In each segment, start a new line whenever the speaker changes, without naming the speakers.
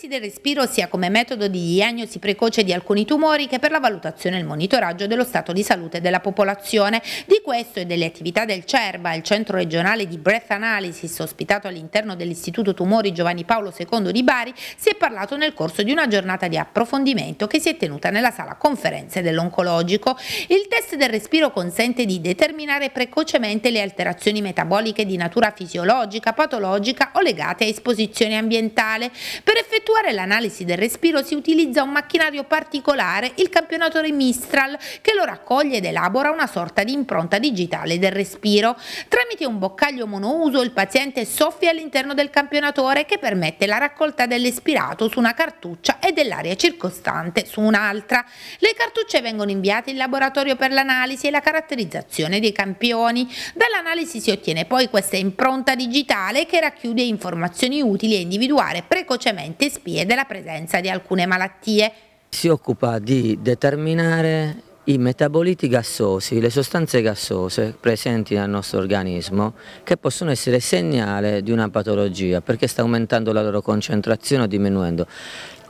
L'analisi del respiro sia come metodo di diagnosi precoce di alcuni tumori che per la valutazione e il monitoraggio dello stato di salute della popolazione. Di questo e delle attività del CERBA, il centro regionale di Breath Analysis ospitato all'interno dell'Istituto Tumori Giovanni Paolo II di Bari, si è parlato nel corso di una giornata di approfondimento che si è tenuta nella sala conferenze dell'oncologico. Il test del respiro consente di determinare precocemente le alterazioni metaboliche di natura fisiologica, patologica o legate a esposizione ambientale. Per effettuare effettuare l'analisi del respiro si utilizza un macchinario particolare, il campionatore Mistral, che lo raccoglie ed elabora una sorta di impronta digitale del respiro. Tramite un boccaglio monouso il paziente soffia all'interno del campionatore che permette la raccolta dell'espirato su una cartuccia e dell'aria circostante su un'altra. Le cartucce vengono inviate in laboratorio per l'analisi e la caratterizzazione dei campioni. Dall'analisi si ottiene poi questa impronta digitale che racchiude informazioni utili a individuare precocemente respiri e della presenza di alcune malattie.
Si occupa di determinare i metaboliti gassosi, le sostanze gassose presenti nel nostro organismo che possono essere segnale di una patologia perché sta aumentando la loro concentrazione o diminuendo.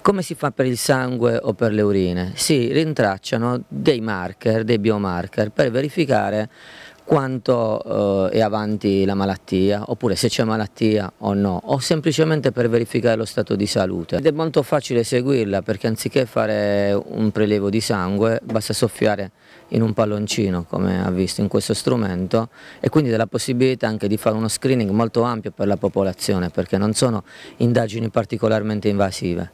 Come si fa per il sangue o per le urine? Si rintracciano dei marker, dei biomarker per verificare quanto eh, è avanti la malattia, oppure se c'è malattia o no, o semplicemente per verificare lo stato di salute. Ed è molto facile seguirla perché anziché fare un prelievo di sangue basta soffiare in un palloncino come ha visto in questo strumento e quindi della possibilità anche di fare uno screening molto ampio per la popolazione perché non sono indagini particolarmente invasive.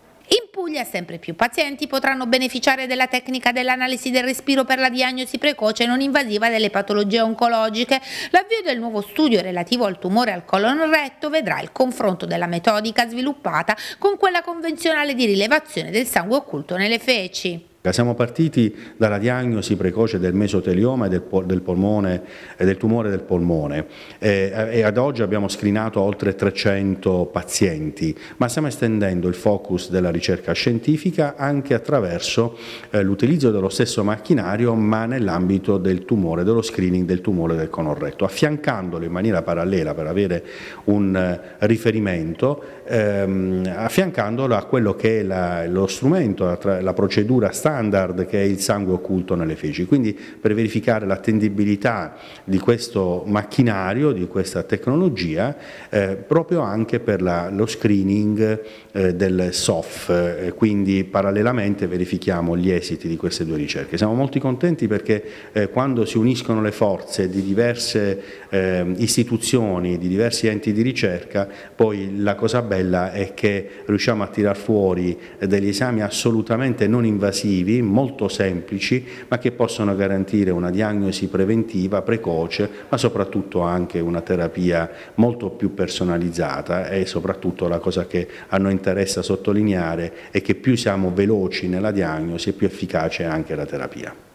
Puglia sempre più pazienti potranno beneficiare della tecnica dell'analisi del respiro per la diagnosi precoce non invasiva delle patologie oncologiche. L'avvio del nuovo studio relativo al tumore al colon retto vedrà il confronto della metodica sviluppata con quella convenzionale di rilevazione del sangue occulto nelle feci.
Siamo partiti dalla diagnosi precoce del mesotelioma e del, del, polmone, del tumore del polmone e, e, ad oggi abbiamo screenato oltre 300 pazienti, ma stiamo estendendo il focus della ricerca scientifica anche attraverso eh, l'utilizzo dello stesso macchinario ma nell'ambito del tumore, dello screening del tumore del conorretto, affiancandolo in maniera parallela per avere un eh, riferimento, ehm, affiancandolo a quello che è la, lo strumento, la, la procedura standard standard che è il sangue occulto nelle feci. Quindi per verificare l'attendibilità di questo macchinario, di questa tecnologia, eh, proprio anche per la, lo screening eh, del SOF, eh, quindi parallelamente verifichiamo gli esiti di queste due ricerche. Siamo molto contenti perché eh, quando si uniscono le forze di diverse eh, istituzioni, di diversi enti di ricerca, poi la cosa bella è che riusciamo a tirar fuori eh, degli esami assolutamente non invasivi operativi molto semplici ma che possono garantire una diagnosi preventiva, precoce ma soprattutto anche una terapia molto più personalizzata e soprattutto la cosa che a noi interessa sottolineare è che più siamo veloci nella diagnosi e più efficace è anche la terapia.